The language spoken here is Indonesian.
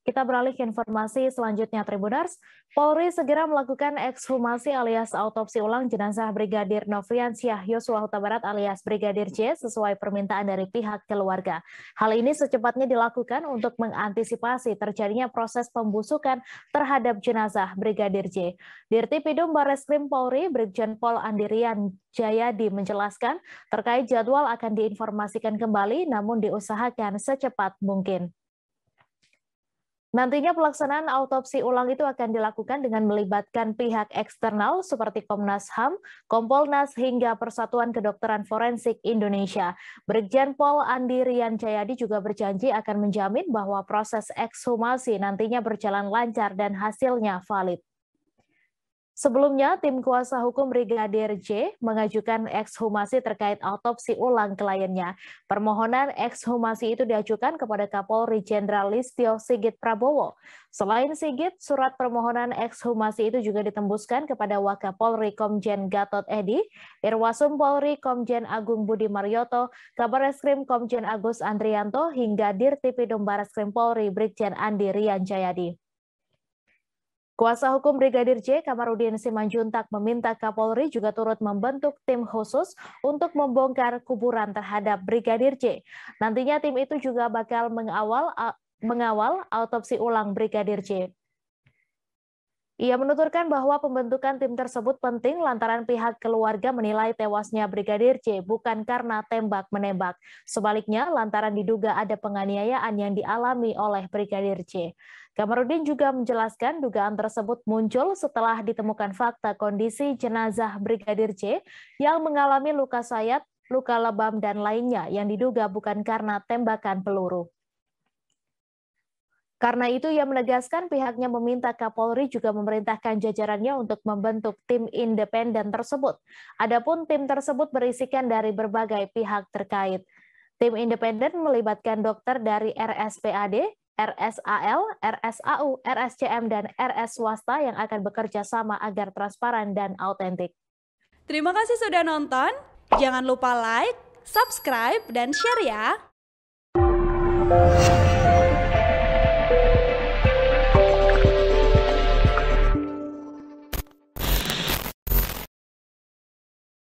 Kita beralih ke informasi selanjutnya, Tribuners. Polri segera melakukan ekshumasi alias autopsi ulang jenazah Brigadir Novriansyah Yosua Huta Barat alias Brigadir J sesuai permintaan dari pihak keluarga. Hal ini secepatnya dilakukan untuk mengantisipasi terjadinya proses pembusukan terhadap jenazah Brigadir J. Pidum Bareskrim Polri, Brigjen Pol Andirian Jayadi menjelaskan terkait jadwal akan diinformasikan kembali namun diusahakan secepat mungkin. Nantinya pelaksanaan autopsi ulang itu akan dilakukan dengan melibatkan pihak eksternal seperti Komnas HAM, Kompolnas, hingga Persatuan Kedokteran Forensik Indonesia. Brigjen Pol Andi Rian Jayadi juga berjanji akan menjamin bahwa proses ekshumasi nantinya berjalan lancar dan hasilnya valid. Sebelumnya, tim kuasa hukum Brigadir J mengajukan ekshumasi terkait autopsi ulang kliennya. Permohonan ekshumasi itu diajukan kepada Kapolri Jenderal Listio Sigit Prabowo. Selain Sigit, surat permohonan ekshumasi itu juga ditembuskan kepada Wakapolri Komjen Gatot Edi, Irwasum Polri Komjen Agung Budi Marioto, Kabar Eskrim Komjen Agus Andrianto, hingga Dirtipidum Baraskrim Polri Brigjen Andi Rian Jayadi. Kuasa hukum Brigadir J, Kamarudin Simanjuntak meminta Kapolri juga turut membentuk tim khusus untuk membongkar kuburan terhadap Brigadir J. Nantinya tim itu juga bakal mengawal mengawal autopsi ulang Brigadir J. Ia menuturkan bahwa pembentukan tim tersebut penting lantaran pihak keluarga menilai tewasnya Brigadir C bukan karena tembak-menembak. Sebaliknya, lantaran diduga ada penganiayaan yang dialami oleh Brigadir C. Kamarudin juga menjelaskan dugaan tersebut muncul setelah ditemukan fakta kondisi jenazah Brigadir C yang mengalami luka sayat, luka lebam, dan lainnya yang diduga bukan karena tembakan peluru. Karena itu ia menegaskan pihaknya meminta Kapolri juga memerintahkan jajarannya untuk membentuk tim independen tersebut. Adapun tim tersebut berisikan dari berbagai pihak terkait. Tim independen melibatkan dokter dari RSPAD, RSAL, RSAU, RSCM, dan RS swasta yang akan bekerja sama agar transparan dan autentik. Terima kasih sudah nonton. Jangan lupa like, subscribe, dan share ya.